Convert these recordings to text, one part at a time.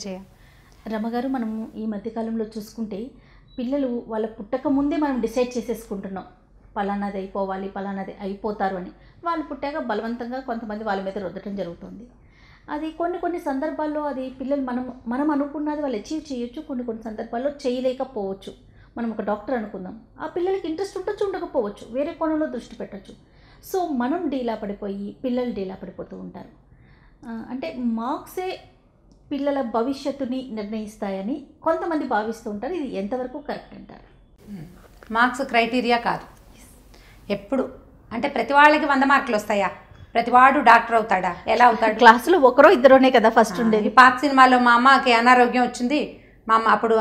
విజయ రమగారు మనం ఈ మధ్యకాలంలో చూసుకుంటే పిల్లలు వాళ్ళ పుట్టక ముందే మనం డిసైడ్ చేసేసుకుంటున్నాం పలానాది అయిపోవాలి పలానాది అయిపోతారు అని వాళ్ళు పుట్టాక బలవంతంగా కొంతమంది వాళ్ళ మీద రుద్దటం జరుగుతుంది అది కొన్ని కొన్ని సందర్భాల్లో అది పిల్లలు మనం మనం అనుకున్నది వాళ్ళు అచీవ్ చేయొచ్చు కొన్ని కొన్ని సందర్భాల్లో చేయలేకపోవచ్చు మనం ఒక డాక్టర్ అనుకుందాం ఆ పిల్లలకి ఇంట్రెస్ట్ ఉండొచ్చు ఉండకపోవచ్చు వేరే కోణంలో దృష్టి పెట్టచ్చు సో మనం డీలా పడిపోయి పిల్లలు డీలా పడిపోతూ ఉంటారు అంటే మార్క్సే పిల్లల భవిష్యత్తుని నిర్ణయిస్తాయని కొంతమంది భావిస్తూ ఉంటారు ఇది ఎంతవరకు కరెక్ట్ అంటారు మార్క్స్ క్రైటీరియా కాదు ఎప్పుడు అంటే ప్రతి వాళ్ళకి వంద మార్కులు వస్తాయా ప్రతివాడు డాక్టర్ అవుతాడా ఎలా అవుతాడు క్లాసులో ఒకరో ఇద్దరునే కదా ఫస్ట్ ఉండేది పాత సినిమాలో మా అమ్మకి అనారోగ్యం వచ్చింది మా అమ్మ అప్పుడు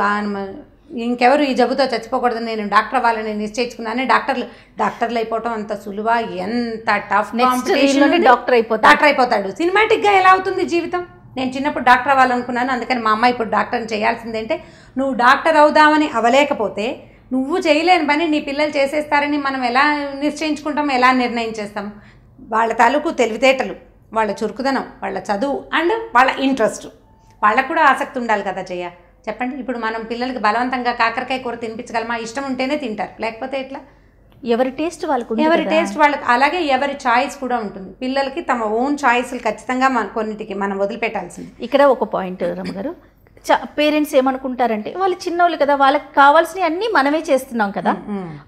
ఇంకెవరు ఈ జబ్బుతో చచ్చిపోకూడదు నేను డాక్టర్ అవ్వాలని నిశ్చయించుకున్నాను డాక్టర్లు డాక్టర్లు అయిపోవటం అంత సులువా ఎంత టఫ్ డాక్టర్ అయిపోతాడు డాక్టర్ అయిపోతాడు సినిమాటిక్గా ఎలా అవుతుంది జీవితం నేను చిన్నప్పుడు డాక్టర్ అవ్వాలనుకున్నాను అందుకని మా అమ్మ ఇప్పుడు డాక్టర్ని చేయాల్సిందేంటే నువ్వు డాక్టర్ అవుదామని అవలేకపోతే నువ్వు చేయలేని పని నీ పిల్లలు చేసేస్తారని మనం ఎలా నిశ్చయించుకుంటాం ఎలా నిర్ణయం చేస్తాం వాళ్ళ తాలూకు తెలివితేటలు వాళ్ళ చురుకుదనం వాళ్ళ చదువు అండ్ వాళ్ళ ఇంట్రెస్ట్ వాళ్ళకు కూడా ఆసక్తి ఉండాలి కదా చెయ్య చెప్పండి ఇప్పుడు మనం పిల్లలకి బలవంతంగా కాకరకాయ కూర తినిపించగలమా ఇష్టం ఉంటేనే తింటారు లేకపోతే ఎట్లా ఎవరి టేస్ట్ వాళ్ళకు ఎవరి టేస్ట్ వాళ్ళకి అలాగే ఎవరి చాయిస్ కూడా ఉంటుంది పిల్లలకి తమ ఓన్ చాయిస్లు ఖచ్చితంగా మన కొన్నిటికి మనం వదిలిపెట్టాల్సింది ఇక్కడ ఒక పాయింట్ రమ్మ గారు పేరెంట్స్ ఏమనుకుంటారంటే వాళ్ళు చిన్నోళ్ళు కదా వాళ్ళకి కావాల్సినవి అన్నీ మనమే చేస్తున్నాం కదా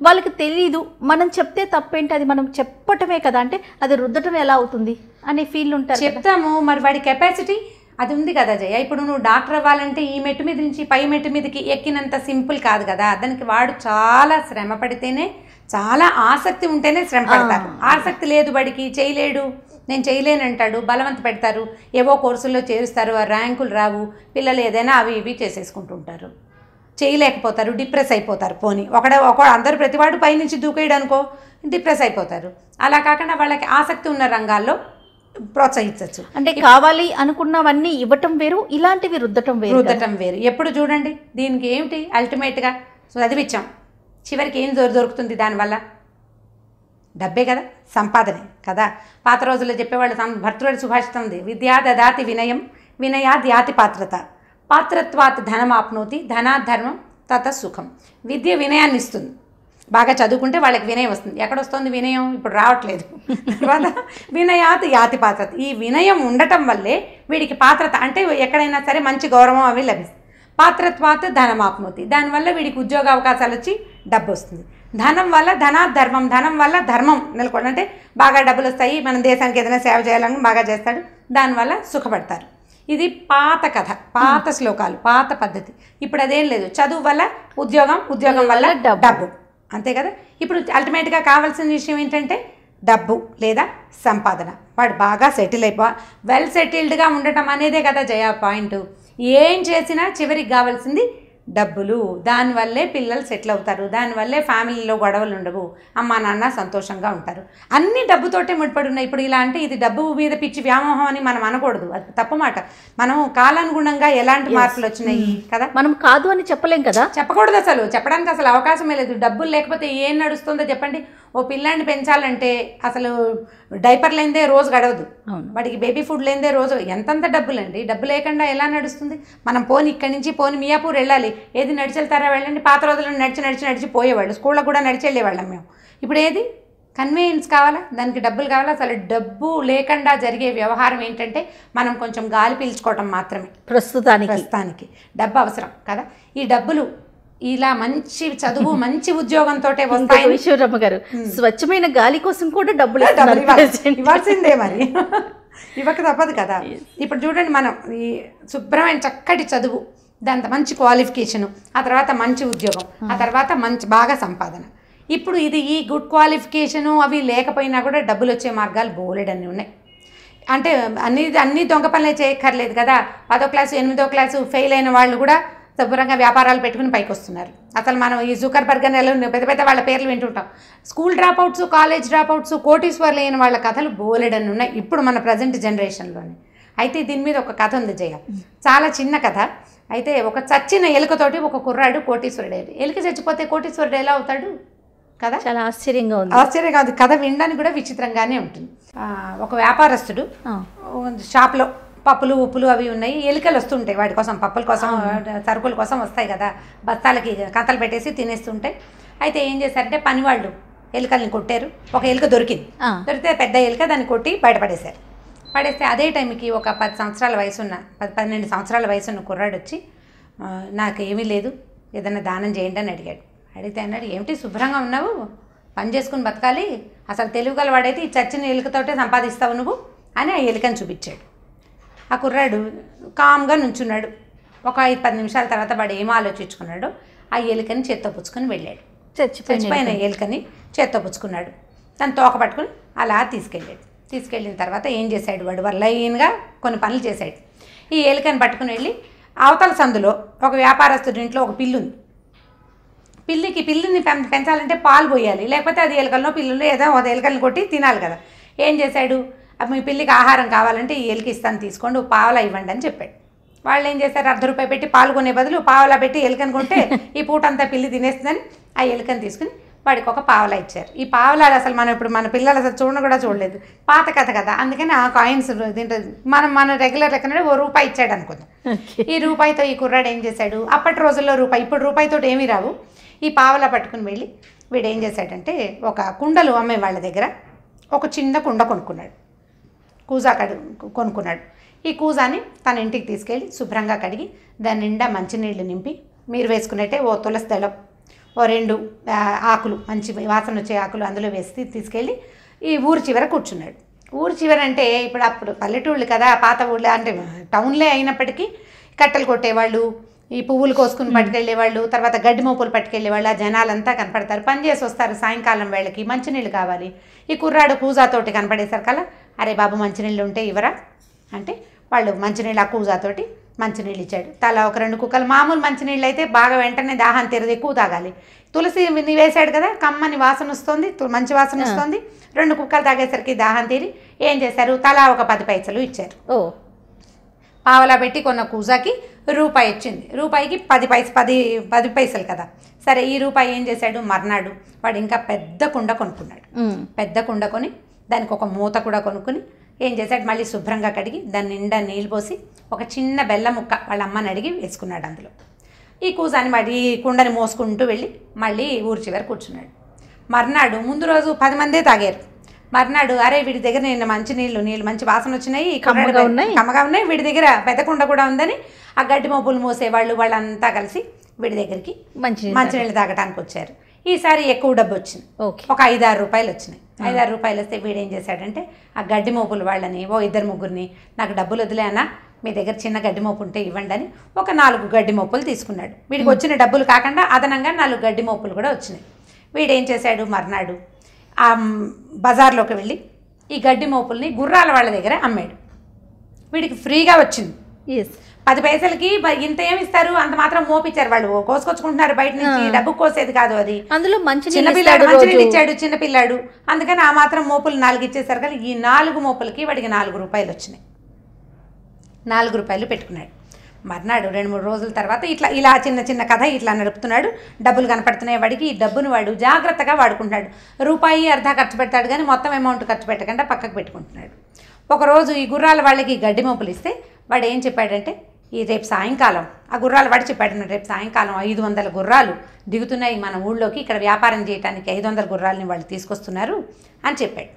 వాళ్ళకి తెలియదు మనం చెప్తే తప్పేంటి అది మనం చెప్పటమే కదా అంటే అది రుద్దటం ఎలా అవుతుంది అనే ఫీల్ ఉంటారు చెప్తాము మరి వాడి కెపాసిటీ అది ఉంది కదా జయ ఇప్పుడు నువ్వు డాక్టర్ అవ్వాలంటే ఈ మెట్టు మీద నుంచి పై మెట్టు మీదకి ఎక్కినంత సింపుల్ కాదు కదా దానికి వాడు చాలా శ్రమ పడితేనే చాలా ఆసక్తి ఉంటేనే శ్రమ పడతారు ఆసక్తి లేదు బడికి చేయలేడు నేను చేయలేనంటాడు బలవంత పెడతారు ఏవో కోర్సుల్లో చేరుస్తారు ఆ ర్యాంకులు రావు పిల్లలు ఏదైనా అవి ఇవి చేసేసుకుంటుంటారు చేయలేకపోతారు డిప్రెస్ అయిపోతారు పోనీ ఒకడ ఒక అందరు ప్రతివాడు పైనుంచి దూకేయడం అనుకో డిప్రెస్ అయిపోతారు అలా కాకుండా వాళ్ళకి ఆసక్తి ఉన్న రంగాల్లో ప్రోత్సహించవచ్చు అంటే కావాలి అనుకున్నవన్నీ ఇవ్వటం వేరు ఇలాంటివి రుద్దటం వేరు రుద్దటం వేరు ఎప్పుడు చూడండి దీనికి ఏమిటి అల్టిమేట్గా చదివించాం చివరికి ఏం జోరు దొరుకుతుంది దానివల్ల డబ్బే కదా సంపాదనే కదా పాత రోజుల్లో చెప్పేవాళ్ళు భర్తృడి సుభాషితం ఉంది విద్యా దదాతి వినయం వినయాది ద్యాతి పాత్రత పాత్రత్వాత్ ధనం ఆప్నోతి ధనాధర్మం తత సుఖం విద్య వినయాన్ని ఇస్తుంది బాగా చదువుకుంటే వాళ్ళకి వినయం వస్తుంది ఎక్కడొస్తుంది వినయం ఇప్పుడు రావట్లేదు తర్వాత వినయాత్ యాతి పాత్రత ఈ వినయం ఉండటం వల్లే వీడికి పాత్రత అంటే ఎక్కడైనా సరే మంచి గౌరవం అవి లభిస్తుంది పాత్రత్వాత ధనమాప్నోతి దానివల్ల వీడికి ఉద్యోగ అవకాశాలు వచ్చి డబ్బు వస్తుంది ధనం వల్ల ధనా ధర్మం ధనం వల్ల ధర్మం నెలకొని అంటే బాగా డబ్బులు వస్తాయి మన దేశానికి ఏదైనా సేవ చేయాలని బాగా చేస్తాడు దానివల్ల సుఖపడతారు ఇది పాత కథ పాత hmm. శ్లోకాలు పాత పద్ధతి ఇప్పుడు అదేం లేదు చదువు వల్ల ఉద్యోగం ఉద్యోగం వల్ల డబ్బు అంతే కదా ఇప్పుడు అల్టిమేట్గా కావాల్సిన విషయం ఏంటంటే డబ్బు లేదా సంపాదన వాడు బాగా సెటిల్ అయిపో వెల్ సెటిల్డ్గా ఉండటం అనేదే కదా జయా పాయింట్ ఏం చేసినా చివరికి కావాల్సింది డబ్బులు దానివల్లే పిల్లలు సెటిల్ అవుతారు దానివల్లే ఫ్యామిలీలో గొడవలు ఉండవు అమ్మా నాన్న సంతోషంగా ఉంటారు అన్ని డబ్బుతోటే ముడిపడి ఉన్నాయి ఇప్పుడు ఇలా అంటే ఇది డబ్బు మీద పిచ్చి వ్యామోహం అని మనం అనకూడదు అది తప్పు మాట మనం కాలానుగుణంగా ఎలాంటి మార్పులు వచ్చినాయి hmm. కదా మనం కాదు అని చెప్పలేం కదా చెప్పకూడదు అసలు చెప్పడానికి అసలు అవకాశమే లేదు డబ్బులు లేకపోతే ఏం నడుస్తుందో చెప్పండి ఓ పిల్లాన్ని పెంచాలంటే అసలు డైపర్ లేనిదే రోజు గడవదు వాడికి బేబీ ఫుడ్ లేనిదే రోజు ఎంతంత డబ్బులండి డబ్బు లేకుండా ఎలా నడుస్తుంది మనం పోని ఇక్కడి నుంచి పోని మియాపూర్ వెళ్ళాలి ఏది నడిచెళ్తారా వెళ్ళండి పాత రోజుల్లో నడిచి నడిచి నడిచి పోయేవాళ్ళు స్కూల్లో కూడా నడిచి వెళ్ళేవాళ్ళం మేము ఇప్పుడు ఏది కన్వీనియన్స్ కావాలా దానికి డబ్బులు కావాలా అసలు డబ్బు లేకుండా జరిగే వ్యవహారం ఏంటంటే మనం కొంచెం గాలి పీల్చుకోవటం మాత్రమే ప్రస్తుతానికి ప్రస్తుతానికి డబ్బు అవసరం కదా ఈ డబ్బులు ఇలా మంచి చదువు మంచి ఉద్యోగంతో విశ్వరమ్మ గారు స్వచ్ఛమైన గాలి కోసం కూడా డబ్బులు ఇవ్వాల్సిందే మరి ఇవ్వక తప్పదు కదా ఇప్పుడు చూడండి మనం ఈ శుభ్రమైన చక్కటి చదువు దాంత మంచి క్వాలిఫికేషను ఆ తర్వాత మంచి ఉద్యోగం ఆ తర్వాత మంచి బాగా సంపాదన ఇప్పుడు ఇది ఈ గుడ్ క్వాలిఫికేషను అవి లేకపోయినా కూడా డబ్బులు వచ్చే మార్గాలు బోలెడన్నీ ఉన్నాయి అంటే అన్ని అన్ని దొంగ పనులే చేయక్కర్లేదు కదా పదో క్లాసు ఎనిమిదో క్లాసు ఫెయిల్ అయిన వాళ్ళు కూడా శుభ్రంగా వ్యాపారాలు పెట్టుకుని పైకి వస్తున్నారు అసలు మనం ఈ జూకర్ ఉన్న పెద్ద పెద్ద వాళ్ళ పేర్లు వింటుంటాం స్కూల్ డ్రాప్అవుట్స్ కాలేజ్ డ్రాప్అవుట్స్ కోటీశ్వర్ లేని వాళ్ళ కథలు బోలెడని ఉన్నాయి ఇప్పుడు మన ప్రజెంట్ జనరేషన్లోనే అయితే దీని మీద ఒక కథ ఉంది జయ చాలా చిన్న కథ అయితే ఒక చచ్చిన ఎలుకతోటి ఒక కుర్రాడు కోటీశ్వరుడు ఎలుక చచ్చిపోతే కోటీశ్వరుడు ఎలా అవుతాడు కదా చాలా ఆశ్చర్యంగా ఉంది ఆశ్చర్యంగా ఉంది కథ వినడానికి కూడా విచిత్రంగానే ఉంటుంది ఒక వ్యాపారస్తుడు షాప్లో పప్పులు ఉప్పులు అవి ఉన్నాయి ఎలికలు వస్తుంటాయి వాటి కోసం పప్పుల కోసం సరుకుల కోసం వస్తాయి కదా బస్తాలకి కథలు పెట్టేసి తినేస్తుంటాయి అయితే ఏం చేశారంటే పనివాళ్ళు ఎలుకల్ని కొట్టారు ఒక ఎలుక దొరికింది దొరికితే పెద్ద ఎలుక దాన్ని కొట్టి బయటపడేశారు పడేస్తే అదే టైంకి ఒక పది సంవత్సరాల వయసున్న పది పన్నెండు సంవత్సరాల వయసున్న కుర్రాడు వచ్చి నాకు ఏమీ లేదు ఏదైనా దానం చేయండి అని అడిగాడు అడిగితే అన్నాడు ఏమిటి శుభ్రంగా ఉన్నావు పని చేసుకుని బతకాలి అసలు తెలుగు గలవాడైతే ఈ చచ్చిన ఎలుకతోటే సంపాదిస్తావు నువ్వు అని ఆ ఎలుకని చూపించాడు ఆ కుర్రాడు కామ్గా నుంచున్నాడు ఒక ఐదు పది నిమిషాల తర్వాత వాడు ఏం ఆలోచించుకున్నాడు ఆ ఎలుకని చేత్తో పుచ్చుకొని వెళ్ళాడు చచ్చిపోయిన ఎలుకని చేత్తో పుచ్చుకున్నాడు దాన్ని తోక పట్టుకుని అలా తీసుకెళ్ళాడు తీసుకెళ్ళిన తర్వాత ఏం చేశాడు వాడు వాళ్ళ లైన్గా కొన్ని పనులు చేశాడు ఈ ఎలుకని పట్టుకుని వెళ్ళి అవతల సందులో ఒక వ్యాపారస్తుడి ఇంట్లో ఒక పిల్లు ఉంది పిల్లికి పిల్లిని పెంచాలంటే పాలు పోయాలి లేకపోతే అది ఎలుకల్లో పిల్లులు ఏదో ఒక ఎలుకలను కొట్టి తినాలి కదా ఏం చేశాడు మీ పిల్లికి ఆహారం కావాలంటే ఈ ఎలికి ఇస్తాను తీసుకోండి పావలా ఇవ్వండి అని చెప్పాడు వాళ్ళు ఏం చేస్తారు అర్ధ రూపాయి పెట్టి పాల్గొనే బదులు పావలా పెట్టి ఎలుకని కొంటే ఈ పూట అంతా పిల్లి తినేస్తుందని ఆ ఎలికను తీసుకుని వాడికి ఒక పావలా ఇచ్చారు ఈ పావలాలు అసలు మనం ఇప్పుడు మన పిల్లలు అసలు చూడడం కూడా చూడలేదు పాత కథ కదా అందుకని ఆ కాయిన్స్ తింటుంది మనం మన రెగ్యులర్ లెక్కనే ఓ రూపాయి ఇచ్చాడు అనుకుందాం ఈ రూపాయితో ఈ కుర్రాడు ఏం చేశాడు అప్పటి రోజుల్లో రూపాయి ఇప్పుడు రూపాయితో ఏమీ రావు ఈ పావలా పట్టుకుని వెళ్ళి వీడు ఏం చేశాడంటే ఒక కుండలు అమ్మే వాళ్ళ దగ్గర ఒక చిన్న కుండ కొనుక్కున్నాడు కూజా కడి కొనుక్కున్నాడు ఈ కూజాని తన ఇంటికి తీసుకెళ్ళి శుభ్రంగా కడిగి దాని నిండా మంచినీళ్ళు నింపి మీరు వేసుకున్నట్టే ఓ తులసి దళం ఓ రెండు ఆకులు మంచి వాసన వచ్చే ఆకులు అందులో వేసి తీసుకెళ్ళి ఈ ఊరు చివర కూర్చున్నాడు ఊరు చివరంటే ఇప్పుడు అప్పుడు పల్లెటూళ్ళు కదా పాత ఊళ్ళు అంటే టౌన్లే అయినప్పటికీ కట్టెలు కొట్టేవాళ్ళు ఈ పువ్వులు కోసుకుని పట్టుకెళ్ళేవాళ్ళు తర్వాత గడ్డి మోపులు పట్టుకెళ్ళేవాళ్ళు ఆ జనాలంతా కనపడతారు పని వస్తారు సాయంకాలం వేళకి మంచినీళ్ళు కావాలి ఈ కుర్రాడు పూజాతోటి కనపడేసరికల్లా అరే బాబు మంచినీళ్ళు ఉంటే ఇవరా అంటే వాళ్ళు మంచినీళ్ళు ఆ కూజాతోటి మంచినీళ్ళు ఇచ్చాడు తల ఒక రెండు కుక్కలు మామూలు మంచినీళ్ళు అయితే బాగా వెంటనే దాహం తీరదు ఎక్కువ తాగాలి తులసి వేసాడు కదా కమ్మని వాసన వస్తుంది మంచి వాసన వస్తుంది రెండు కుక్కలు తాగేసరికి దాహం తీరి ఏం చేశారు తలా ఒక పది పైసలు ఇచ్చారు ఓ పావలా పెట్టి కొన్న కూజాకి రూపాయి ఇచ్చింది రూపాయికి పది పైస పది పది పైసలు కదా సరే ఈ రూపాయి ఏం చేశాడు మర్నాడు వాడు ఇంకా పెద్ద కుండ కొనుక్కున్నాడు పెద్ద కుండ కొని దానికి ఒక మూత కూడా కొనుక్కుని ఏం చేశాడు మళ్ళీ శుభ్రంగా కడిగి దాని నిండా నీళ్ళు పోసి ఒక చిన్న బెల్లం ముక్క వాళ్ళ అమ్మని అడిగి వేసుకున్నాడు అందులో ఈ కూజాని మరి కుండని మోసుకుంటూ వెళ్ళి మళ్ళీ ఊరి చివరి కూర్చున్నాడు మర్నాడు ముందు రోజు పది మందే తాగారు మర్నాడు అరే వీడి దగ్గర నిన్న మంచి నీళ్ళు నీళ్ళు మంచి వాసన వచ్చినాయి కమ్మగా ఉన్నాయి ఉన్నాయి వీడి దగ్గర పెద్ద కుండ కూడా ఉందని ఆ గడ్డి మోసే మోసేవాళ్ళు వాళ్ళంతా కలిసి వీడి దగ్గరికి మంచి మంచి నీళ్ళు తాగటానికి వచ్చారు ఈసారి ఎక్కువ డబ్బు వచ్చింది ఒక ఐదారు రూపాయలు వచ్చినాయి ఐదారు రూపాయలు వస్తే వీడేం చేశాడంటే ఆ గడ్డి మోపుల వాళ్ళని ఓ ఇద్దరు ముగ్గురిని నాకు డబ్బులు వదిలేనా మీ దగ్గర చిన్న గడ్డి మోపు ఉంటే ఇవ్వండి అని ఒక నాలుగు గడ్డి మోపులు తీసుకున్నాడు వీడికి వచ్చిన డబ్బులు కాకుండా అదనంగా నాలుగు గడ్డి మోపులు కూడా వచ్చినాయి వీడేం చేశాడు మర్నాడు ఆ బజార్లోకి వెళ్ళి ఈ గడ్డి మోపుల్ని గుర్రాల వాళ్ళ దగ్గర అమ్మాడు వీడికి ఫ్రీగా వచ్చింది పది పైసలకి ఇంత ఏమి ఇస్తారు అంత మాత్రం మోపించారు వాళ్ళు కోసుకొచ్చుకుంటున్నారు బయట నుంచి డబ్బు కోసేది కాదు అది అందులో మంచి చిన్నపిల్లాడు మంచినీళ్ళు ఇచ్చాడు చిన్నపిల్లాడు అందుకని ఆ మాత్రం మోపులు నాలుగు ఇచ్చేసారు కానీ ఈ నాలుగు మోపులకి వాడికి నాలుగు రూపాయలు వచ్చినాయి నాలుగు రూపాయలు పెట్టుకున్నాడు మర్నాడు రెండు మూడు రోజుల తర్వాత ఇట్లా ఇలా చిన్న చిన్న కథ ఇట్లా నడుపుతున్నాడు డబ్బులు కనపడుతున్నాయి వాడికి ఈ డబ్బును వాడు జాగ్రత్తగా వాడుకుంటున్నాడు రూపాయి అర్ధ ఖర్చు పెడతాడు కానీ మొత్తం అమౌంట్ ఖర్చు పెట్టకుండా పక్కకు పెట్టుకుంటున్నాడు ఒకరోజు ఈ గుర్రాల వాళ్ళకి గడ్డి మోపులు ఇస్తే వాడు ఏం చెప్పాడంటే ఈ రేపు సాయంకాలం ఆ గుర్రాలు వడిచి పెట్టిన రేపు సాయంకాలం ఐదు వందల గుర్రాలు దిగుతున్నాయి మన ఊళ్ళోకి ఇక్కడ వ్యాపారం చేయడానికి ఐదు వందల గుర్రాలని వాళ్ళు తీసుకొస్తున్నారు అని చెప్పాడు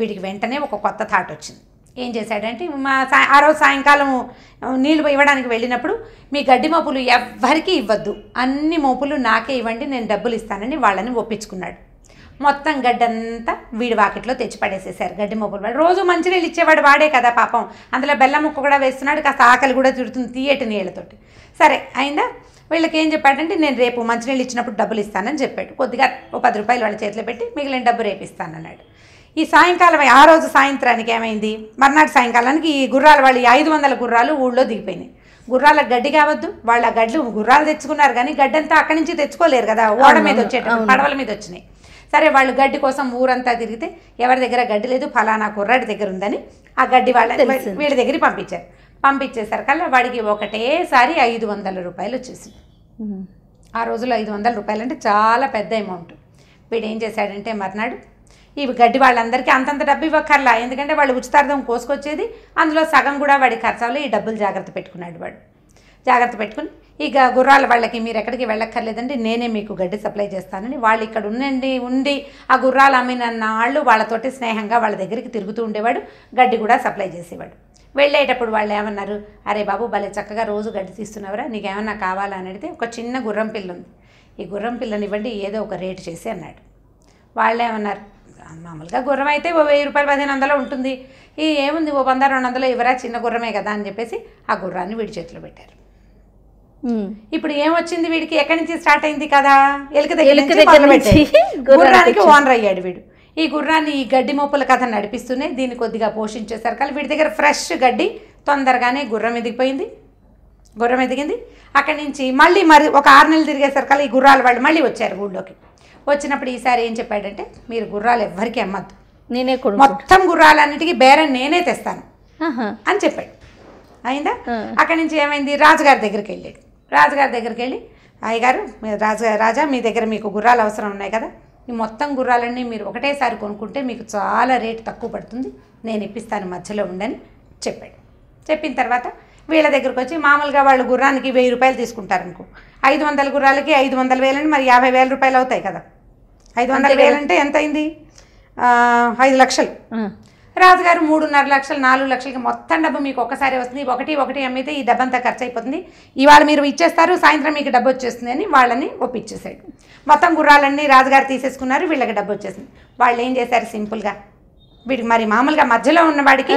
వీడికి వెంటనే ఒక కొత్త థాట్ వచ్చింది ఏం చేశాడంటే మా సాయ ఆ రోజు సాయంకాలం నీళ్ళు ఇవ్వడానికి వెళ్ళినప్పుడు మీ గడ్డి మోపులు ఎవ్వరికీ ఇవ్వద్దు అన్ని మోపులు నాకే ఇవ్వండి నేను డబ్బులు ఇస్తానని వాళ్ళని ఒప్పించుకున్నాడు మొత్తం గడ్డంతా వీడి వాకిట్లో తెచ్చి పడేసేసారు గడ్డి మొబ్బులు వాడు రోజు మంచినీళ్ళు ఇచ్చేవాడు వాడే కదా పాపం అందులో బెల్లం ముక్క కూడా వేస్తున్నాడు కాస్త ఆకలి కూడా తిడుతుంది తీయటి నీళ్ళతోటి సరే అయిందా వీళ్ళకి ఏం చెప్పాడంటే నేను రేపు మంచినీళ్ళు ఇచ్చినప్పుడు డబ్బులు ఇస్తానని చెప్పాడు కొద్దిగా ఓ పది రూపాయలు వాళ్ళ చేతిలో పెట్టి మిగిలిన డబ్బు రేపు ఇస్తానన్నాడు ఈ సాయంకాలం ఆ రోజు సాయంత్రానికి ఏమైంది మర్నాటి సాయంకాలానికి ఈ గుర్రాలు వాళ్ళు ఐదు వందల గుర్రాలు ఊళ్ళో దిగిపోయినాయి గుర్రాల గడ్డి కావద్దు వాళ్ళ గడ్లు గుర్రాలు తెచ్చుకున్నారు కానీ గడ్డంతా అక్కడి నుంచి తెచ్చుకోలేరు కదా ఓడ మీద వచ్చేట పడవల మీద వచ్చినాయి సరే వాళ్ళు గడ్డి కోసం ఊరంతా తిరిగితే ఎవరి దగ్గర గడ్డి లేదు ఫలానా కుర్రాడి దగ్గర ఉందని ఆ గడ్డి వాళ్ళని వీడి దగ్గరికి పంపించారు పంపించేసరికల్లా వాడికి ఒకటేసారి ఐదు వందల రూపాయలు వచ్చేసింది ఆ రోజులో ఐదు వందల రూపాయలు అంటే చాలా పెద్ద అమౌంట్ వీడు ఏం చేశాడంటే మర్నాడు ఇవి గడ్డి వాళ్ళందరికీ అంతంత డబ్బు ఇవ్వకర్లా ఎందుకంటే వాళ్ళు ఉచితార్థం కోసుకొచ్చేది అందులో సగం కూడా వాడి ఖర్చాలు ఈ డబ్బులు జాగ్రత్త పెట్టుకున్నాడు వాడు జాగ్రత్త పెట్టుకుని ఇక గుర్రాల వాళ్ళకి మీరు ఎక్కడికి వెళ్ళక్కర్లేదండి నేనే మీకు గడ్డి సప్లై చేస్తానని వాళ్ళు ఇక్కడ ఉండండి ఉండి ఆ గుర్రాలు అమ్మిన వాళ్ళు వాళ్ళతోటి స్నేహంగా వాళ్ళ దగ్గరికి తిరుగుతూ ఉండేవాడు గడ్డి కూడా సప్లై చేసేవాడు వెళ్ళేటప్పుడు వాళ్ళు ఏమన్నారు అరే బాబు భలే చక్కగా రోజు గడ్డి నీకు ఏమన్నా కావాలా అని అడిగితే ఒక చిన్న గుర్రం పిల్ల ఉంది ఈ గుర్రం పిల్లని ఇవ్వండి ఏదో ఒక రేటు చేసి అన్నాడు వాళ్ళేమన్నారు మామూలుగా గుర్రం అయితే ఓ వెయ్యి రూపాయలు పదిహేను వందలు ఉంటుంది ఈ ఏముంది ఓ వంద రెండు వందలు ఇవరా చిన్న గుర్రమే కదా అని చెప్పేసి ఆ గుర్రాన్ని వీడి చేతిలో పెట్టారు ఇప్పుడు ఏమొచ్చింది వీడికి ఎక్కడి నుంచి స్టార్ట్ అయింది కదా ఎలుక దగ్గర గుర్రానికి ఓనర్ అయ్యాడు వీడు ఈ గుర్రాన్ని ఈ గడ్డి మోపుల కథ నడిపిస్తూనే దీన్ని కొద్దిగా పోషించేసరికి వీడి దగ్గర ఫ్రెష్ గడ్డి తొందరగానే గుర్రం ఎదిగిపోయింది గుర్రం ఎదిగింది అక్కడి నుంచి మళ్ళీ మరి ఒక ఆరు నెలలు తిరిగేసరికి ఈ గుర్రాలు వాళ్ళు మళ్ళీ వచ్చారు ఊళ్ళోకి వచ్చినప్పుడు ఈసారి ఏం చెప్పాడంటే మీరు గుర్రాలు ఎవ్వరికీ అమ్మద్దు నేనే మొత్తం గుర్రాలన్నిటికీ బేరం నేనే తెస్తాను అని చెప్పాడు అయిందా అక్కడి నుంచి ఏమైంది రాజుగారి దగ్గరికి వెళ్ళాడు రాజుగారి దగ్గరికి వెళ్ళి అయ్యగారు రాజు రాజా మీ దగ్గర మీకు గుర్రాలు అవసరం ఉన్నాయి కదా ఈ మొత్తం గుర్రాలన్నీ మీరు ఒకటేసారి కొనుక్కుంటే మీకు చాలా రేటు తక్కువ పడుతుంది నేను ఇప్పిస్తాను మధ్యలో ఉండని చెప్పాడు చెప్పిన తర్వాత వీళ్ళ దగ్గరకు వచ్చి మామూలుగా వాళ్ళు గుర్రానికి వెయ్యి రూపాయలు తీసుకుంటారనుకో ఐదు వందల గుర్రాలకి ఐదు వందల వేలని మరి యాభై వేల రూపాయలు అవుతాయి కదా ఐదు వందల వేలంటే ఎంత అయింది ఐదు లక్షలు రాజుగారు మూడున్నర లక్షలు నాలుగు లక్షలకి మొత్తం డబ్బు మీకు ఒకసారి వస్తుంది ఒకటి ఒకటి అమ్మితే ఈ డబ్బంతా ఖర్చు అయిపోతుంది ఇవాళ మీరు ఇచ్చేస్తారు సాయంత్రం మీకు డబ్బు వచ్చేస్తుంది అని వాళ్ళని ఒప్పించేసాడు మొత్తం గుర్రాలన్నీ రాజుగారు తీసేసుకున్నారు వీళ్ళకి డబ్బు వచ్చేసింది వాళ్ళు ఏం చేశారు సింపుల్గా వీడికి మరి మామూలుగా మధ్యలో ఉన్నవాడికి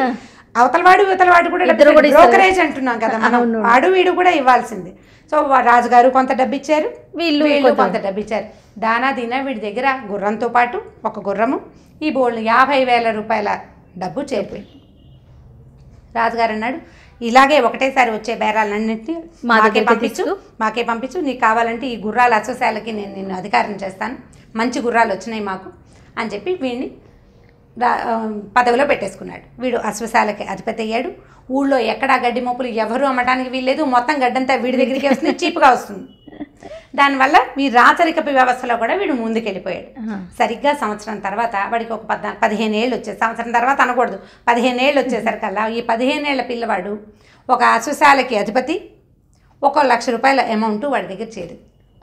అవతలవాడు ఇవతలవాడు కూడా బ్రోకరేజ్ అంటున్నాం కదా మనం వాడు వీడు కూడా ఇవ్వాల్సింది సో రాజుగారు కొంత డబ్బు ఇచ్చారు వీళ్ళు వీళ్ళు కొంత డబ్బు ఇచ్చారు దానా దీనా వీడి దగ్గర గుర్రంతో పాటు ఒక గుర్రము ఈ బోల్డ్ యాభై వేల రూపాయల డబ్బు చేరిపోయింది రాజుగారు అన్నాడు ఇలాగే ఒకటేసారి వచ్చే బేరాలన్నింటినీ మాకే పంపించు మాకే పంపించు నీకు కావాలంటే ఈ గుర్రాల అసోసాలకి నేను నిన్ను అధికారం చేస్తాను మంచి గుర్రాలు వచ్చినాయి మాకు అని చెప్పి వీడిని పదవిలో పెట్టేసుకున్నాడు వీడు అశ్వశాలకి అధిపతి అయ్యాడు ఊళ్ళో ఎక్కడా గడ్డి మొప్పులు ఎవరు అమ్మటానికి వీల్లేదు మొత్తం గడ్డంతా వీడి దగ్గరికి వస్తుంది చీప్గా వస్తుంది దానివల్ల వీడు రాచరికపు వ్యవస్థలో కూడా వీడు ముందుకెళ్ళిపోయాడు సరిగ్గా సంవత్సరం తర్వాత వాడికి ఒక పద్నా పదిహేను ఏళ్ళు వచ్చే సంవత్సరం తర్వాత అనకూడదు పదిహేను ఏళ్ళు వచ్చేసరికల్లా ఈ పదిహేను ఏళ్ళ పిల్లవాడు ఒక అశ్వశాలకి అధిపతి ఒక లక్ష రూపాయల అమౌంట్ వాడి దగ్గర చేరు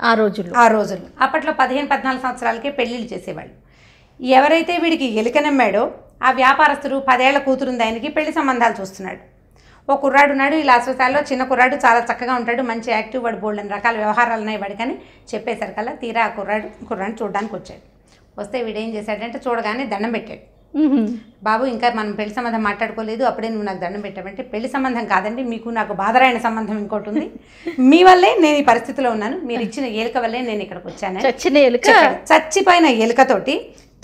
ఆ రోజుల్లో ఆ రోజుల్లో అప్పట్లో పదిహేను పద్నాలుగు సంవత్సరాలకే పెళ్ళిళ్ళు చేసేవాళ్ళు ఎవరైతే వీడికి ఎలికనమ్మాడో ఆ వ్యాపారస్తుడు పదేళ్ల కూతురుంది ఆయనకి పెళ్లి సంబంధాలు చూస్తున్నాడు ఓ కుర్రాడు ఉన్నాడు ఇలా అశ్వశాలలో చిన్న కుర్రాడు చాలా చక్కగా ఉంటాడు మంచి యాక్టివ్ వాడు బోల్డ్ అని రకాల వ్యవహారాలు ఉన్నాయి వాడికని చెప్పేశారు కల్లా తీరా ఆ కుర్రాడు కుర్రాడు చూడడానికి వచ్చాడు వస్తే వీడేం చేశాడంటే చూడగానే దండం పెట్టాడు బాబు ఇంకా మనం పెళ్లి సంబంధం మాట్లాడుకోలేదు అప్పుడే నువ్వు నాకు దండం పెట్టావంటే పెళ్లి సంబంధం కాదండి మీకు నాకు బాధరాయన సంబంధం ఇంకోటి ఉంది మీ వల్లే నేను ఈ పరిస్థితిలో ఉన్నాను మీరు ఇచ్చిన ఏలిక వల్లే నేను ఇక్కడికి వచ్చాను చచ్చిన ఎలుక చచ్చిపోయిన ఎలుకతోటి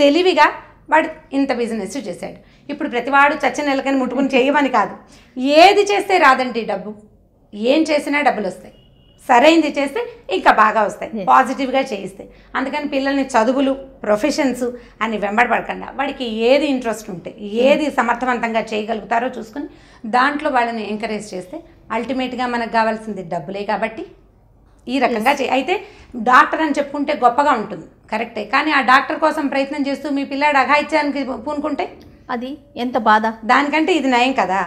తెలివిగా వాడు ఇంత బిజినెస్ చేశాడు ఇప్పుడు ప్రతివాడు చచ్చిన నెలకని ముట్టుకుని చేయమని కాదు ఏది చేస్తే రాదండి డబ్బు ఏం చేసినా డబ్బులు వస్తాయి సరైనది చేస్తే ఇంకా బాగా వస్తాయి పాజిటివ్గా చేయిస్తాయి అందుకని పిల్లల్ని చదువులు ప్రొఫెషన్స్ అని వెంబడపడకుండా వాడికి ఏది ఇంట్రెస్ట్ ఉంటే ఏది సమర్థవంతంగా చేయగలుగుతారో చూసుకుని దాంట్లో వాళ్ళని ఎంకరేజ్ చేస్తే అల్టిమేట్గా మనకు కావాల్సింది డబ్బులే కాబట్టి ఈ రకంగా చే అయితే డాక్టర్ అని చెప్పుకుంటే గొప్పగా ఉంటుంది కరెక్టే కానీ ఆ డాక్టర్ కోసం ప్రయత్నం చేస్తూ మీ పిల్లాడు అఘాయిత్యానికి పూనుకుంటే అది ఎంత బాధ దానికంటే ఇది నయం కదా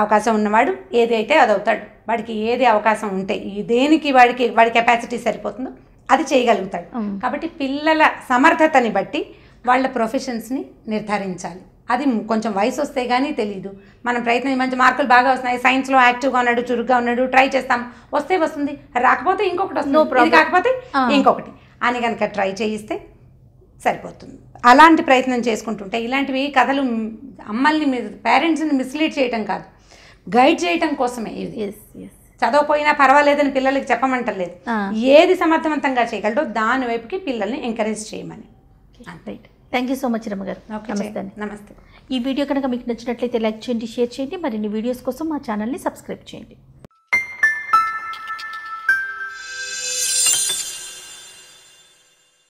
అవకాశం ఉన్నవాడు ఏదైతే అది అవుతాడు వాడికి ఏది అవకాశం ఉంటే దేనికి వాడికి వాడి కెపాసిటీ సరిపోతుందో అది చేయగలుగుతాడు కాబట్టి పిల్లల సమర్థతని బట్టి వాళ్ళ ప్రొఫెషన్స్ని నిర్ధారించాలి అది కొంచెం వయసు వస్తే కానీ తెలియదు మనం ప్రయత్నం మంచి మార్కులు బాగా వస్తున్నాయి సైన్స్లో యాక్టివ్గా ఉన్నాడు చురుగ్గా ఉన్నాడు ట్రై చేస్తాం వస్తే వస్తుంది రాకపోతే ఇంకొకటి వస్తుంది కాకపోతే ఇంకొకటి అని కనుక ట్రై చేయిస్తే సరిపోతుంది అలాంటి ప్రయత్నం చేసుకుంటుంటే ఇలాంటివి కథలు అమ్మల్ని పేరెంట్స్ని మిస్లీడ్ చేయటం కాదు గైడ్ చేయటం కోసమే ఇది చదవపోయినా పర్వాలేదని పిల్లలకి చెప్పమంటలేదు ఏది సమర్థవంతంగా చేయగలరో దాని వైపుకి పిల్లల్ని ఎంకరేజ్ చేయమని థ్యాంక్ యూ సో మచ్ రమ్మ గారు నమస్తే నమస్తే ఈ వీడియో కనుక మీకు నచ్చినట్లయితే లైక్ చేయండి షేర్ చేయండి మరిన్ని వీడియోస్ కోసం మా ఛానల్ని సబ్స్క్రైబ్ చేయండి